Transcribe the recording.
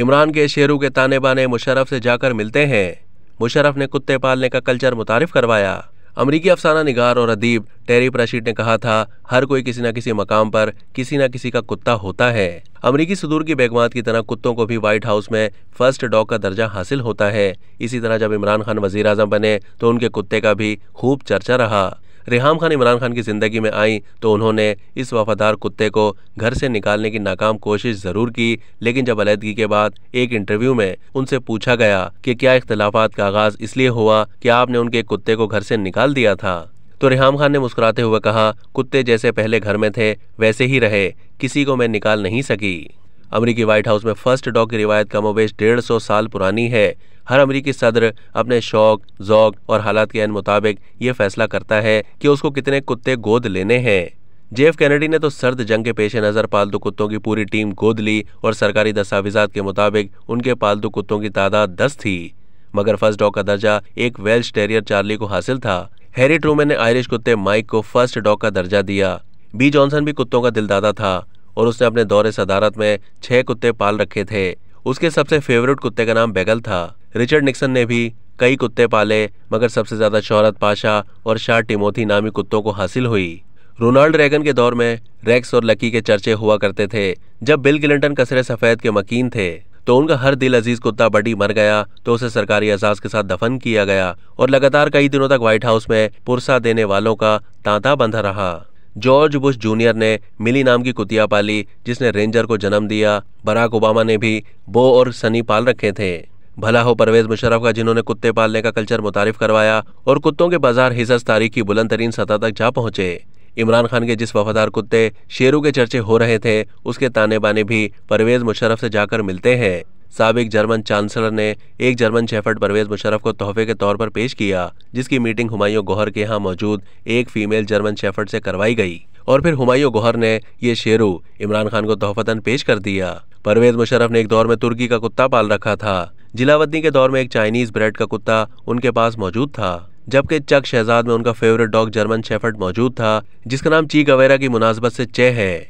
इमरान के शेरू के ताने बाने मुशरफ से जाकर मिलते हैं मुशरफ ने कुत्ते पालने का कल्चर मुतारफ करवाया अमरीकी अफसाना निगार और अदीब टेरी प्रशीद ने कहा था हर कोई किसी न किसी मकाम पर किसी न किसी का कुत्ता होता है अमरीकी सुदूर की बेगमात की तरह कुत्तों को भी व्हाइट हाउस में फर्स्ट डॉग का दर्जा हासिल होता है इसी तरह जब इमरान खान वजीर आजम बने तो उनके कुत्ते का भी खूब चर्चा रहा रिहाम खान इमरान खान की ज़िंदगी में आई तो उन्होंने इस वफादार कुत्ते को घर से निकालने की नाकाम कोशिश ज़रूर की लेकिन जब अलीहदगी के बाद एक इंटरव्यू में उनसे पूछा गया कि क्या इख्तलाफा का आगाज़ इसलिए हुआ कि आपने उनके कुत्ते को घर से निकाल दिया था तो रिहाम खान ने मुस्कुराते हुए कहा कुत्ते जैसे पहले घर में थे वैसे ही रहे किसी को मैं निकाल नहीं सकी अमरीकी व्हाइट हाउस में फर्स्ट डॉग की रिवायत कमोबेश डेढ़ सौ साल पुरानी है हर अमरीकी सदर अपने शौक जौक और हालात के अन मुताबिक ये फैसला करता है कि उसको कितने कुत्ते गोद लेने हैं जेफ कैनेडी ने तो सर्द जंग के पेश नज़र पालतू कुत्तों की पूरी टीम गोद ली और सरकारी दस्तावेजात के मुताबिक उनके पालतू कुत्तों की तादाद दस थी मगर फर्स्ट डॉग का दर्जा एक वेल्श टेरियर चार्ली को हासिल था हैरी ट्रूमेन ने आयरिश कुत्ते माइक को फर्स्ट डॉग का दर्जा दिया बी जॉनसन भी कुत्तों का दिलदादा था और उसने अपने दौरे सदारत में छह कुत्ते पाल रखे थे उसके सबसे फेवरेट कुत्ते का नाम बेगल था रिचर्ड निक्सन ने भी कई कुत्ते पाले मगर सबसे ज्यादा शोहरत पाशा और शाह टिमोथी नामी कुत्तों को हासिल हुई रोनाल्ड रेगन के दौर में रेक्स और लकी के चर्चे हुआ करते थे जब बिल क्लिंटन कसरे सफेद के मकीन थे तो उनका हर दिल अजीज कुत्ता बडी मर गया तो उसे सरकारी एजाज के साथ दफन किया गया और लगातार कई दिनों तक व्हाइट हाउस में पुरसा देने वालों का तांता बंधा रहा जॉर्ज बुश जूनियर ने मिली नाम की कुतिया पाली जिसने रेंजर को जन्म दिया बराक ओबामा ने भी बो और सनी पाल रखे थे भला हो परवेज मुशरफ का जिन्होंने कुत्ते पालने का कल्चर मुतारफ करवाया और कुत्तों के बाजार हिजस तारीख की बुलंद तरीन सतह तक जा पहुंचे इमरान खान के जिस वफादार कुत्ते शेरू के चर्चे हो रहे थे उसके ताने बाने भी परवेज मुशरफ़ से जाकर मिलते हैं सबक जर्मन चांसलर ने एक जर्मन शेफर्ड परवेज मुशरफ को तोहफे के तौर पर पेश किया जिसकी मीटिंग हुमायूं गोहर के यहाँ मौजूद एक फीमेल जर्मन शेफर्ड से करवाई गई और फिर हुमायूं गोहर ने ये शेरू इमरान खान को तोहफतन पेश कर दिया परवेज मुशरफ ने एक दौर में तुर्की का कुत्ता पाल रखा था जिलावतनी के दौर में एक चाइनीज ब्रेड का कुत्ता उनके पास मौजूद था जबकि चक शहजाद में उनका फेवरेट डॉग जर्मन शेफर्ड मौजूद था जिसका नाम चीक अवेरा की मुनासबत से चे है